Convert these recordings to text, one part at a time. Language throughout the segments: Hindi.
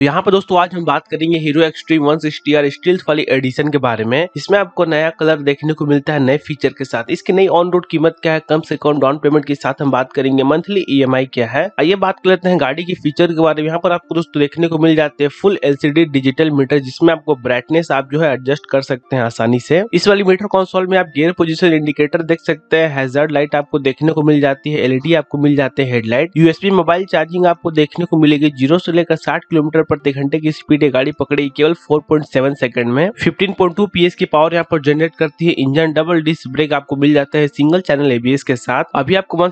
तो यहाँ पर दोस्तों आज हम बात करेंगे हीरो एक्सट्रीम 160 आर स्टील्थ वाली एडिशन के बारे में इसमें आपको नया कलर देखने को मिलता है नए फीचर के साथ इसकी नई ऑन रोड कीमत क्या है कम से कम डाउन पेमेंट के साथ हम बात करेंगे मंथली ईएमआई क्या है आइए बात कर लेते हैं गाड़ी के फीचर के बारे में यहाँ पर आपको दोस्तों देखने को मिल जाते हैं फुल एल डिजिटल मीटर जिसमें आपको ब्राइटनेस आप जो है एडजस्ट कर सकते हैं आसानी से इस वाली मीटर कॉन्सोल में आप गेयर पोजिशन इंडिकेटर देख सकते हैं हेजर्ड लाइट आपको देखने को मिल जाती है एलईडी e आपको मिल जाते हैं हेडलाइट यूएसपी मोबाइल चार्जिंग आपको देखने को मिलेगी जीरो से लेकर साठ किलोमीटर प्रति घंटे की स्पीड ये गाड़ी पकड़ी केवल 4.7 सेकंड में 15.2 पॉइंट की पावर यहाँ पर जनरेट करती है इंजन डबल डिस्क ब्रेक आपको मिल जाता है सिंगल चैनल एबीएस के साथ अभी आपको वन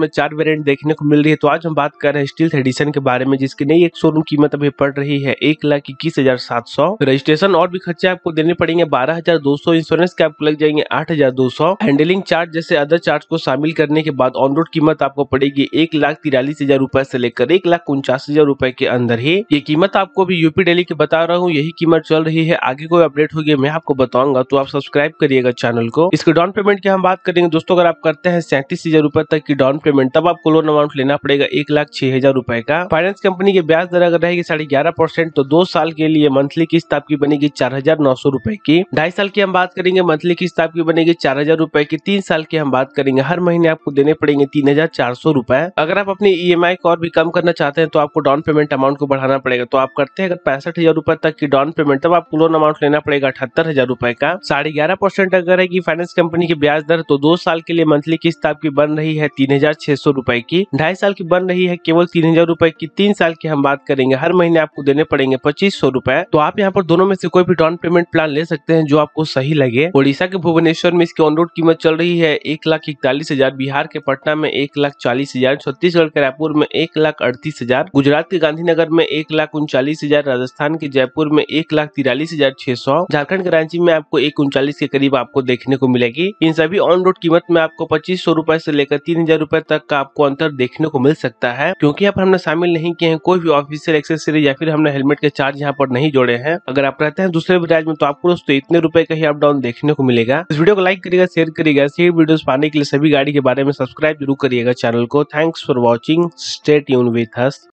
में चार वेरियंट देखने को मिल रही है तो आज हम बात कर रहे हैं स्टील एडिशन के बारे में जिसकी नई एक शोरूम कीमत अभी पड़ रही है एक लाख इक्कीस हजार सात सौ रजिस्ट्रेशन और भी खर्चे आपको देने पड़ेंगे बारह हजार दो सौ इंश्योरेंस के आपको लग जाएंगे आठ हजार दो सौ हैंडलिंग चार्ज जैसे अदर चार्ज को शामिल करने के बाद ऑन रोड कीमत आपको पड़ेगी एक लाख तिरालीस हजार रूपए ऐसी लेकर एक लाख उनचास हजार रूपए के अंदर ही ये कीमत आपको भी यूपी डेली की बता रहा हूँ यही कीमत चल रही है आगे कोई अपडेट होगी मैं आपको बताऊंगा तो आप सब्सक्राइब करिएगा चैनल को इसके डाउन पेमेंट की हम बात करेंगे दोस्तों अगर आप करते हैं सैंतीस हजार रूपए तक की डाउन पेमेंट तब आपको लोन अमाउंट लेना पड़ेगा एक लाख छह हजार रूपए का फाइनेंस कंपनी की ब्याज दर अगर रहेगी साढ़े ग्यारह परसेंट तो दो साल के लिए मंथली किस्त आपकी बनेगी चार हजार नौ सौ रूपए की ढाई साल की हम बात करेंगे मंथली किस्त आपकी बनेगी चार हजार रूपए की तीन साल की हम बात करेंगे हर महीने आपको देने पड़ेंगे तीन हजार चार सौ रूपए अगर आप अपनी ई एम आई को और भी कम करना चाहते हैं तो आपको डाउन पेमेंट अमाउंट को बढ़ाना पड़ेगा पड़ेगा तो आप करते हैं अगर पैंसठ हजार रूपए तक की डाउन पेमेंट तब आपको लोन अमाउंट लेना पड़ेगा अठहत्तर हजार रूपए का साढ़े ग्यारह परसेंट अगर है की फाइनेंस कंपनी की ब्याज दर तो दो साल के लिए मंथली किस्त आपकी बन रही है तीन हजार छह सौ रुपए की ढाई साल की बन रही है केवल तीन हजार रुपए की तीन साल की हम बात करेंगे हर महीने आपको देने पड़ेंगे पच्चीस सौ रुपए तो आप यहाँ पर दोनों में से कोई भी डाउन पेमेंट प्लान ले सकते हैं जो आपको सही लगे ओडिशा के भुवनेश्वर में इसकी ऑन रोड कीमत चल रही है एक लाख इकतालीस हजार बिहार के पटना में एक लाख चालीस हजार छत्तीसगढ़ के रायपुर में एक लाख अड़तीस हजार गुजरात के गांधीनगर में एक लाख लाख उनचालीस हजार राजस्थान के जयपुर में एक लाख तिरालीस हजार छह सौ झारखंड के रांची में आपको एक उनचालीस के करीब आपको देखने को मिलेगी इन सभी ऑन रोड कीमत में आपको पच्चीस सौ रूपए ऐसी लेकर तीन हजार रूपए तक का आपको अंतर देखने को मिल सकता है क्यूँकी यहाँ पर हमने शामिल नहीं किए हैं कोई भी ऑफिसियल एक्सेसरी या फिर हमने हेलमेट के चार्ज यहाँ पर नहीं जोड़े हैं अगर आप रहते हैं दूसरे राज्य में तो आपको दोस्तों इतने रूपए का ही अप डाउन देखने को मिलेगा इस वीडियो को लाइक करेगा शेयर करिएगा ऐसी वीडियो पाने के लिए सभी गाड़ी के बारे में सब्सक्राइब जरूर करिएगा चैनल को thanks for watching stay tuned with हस्ट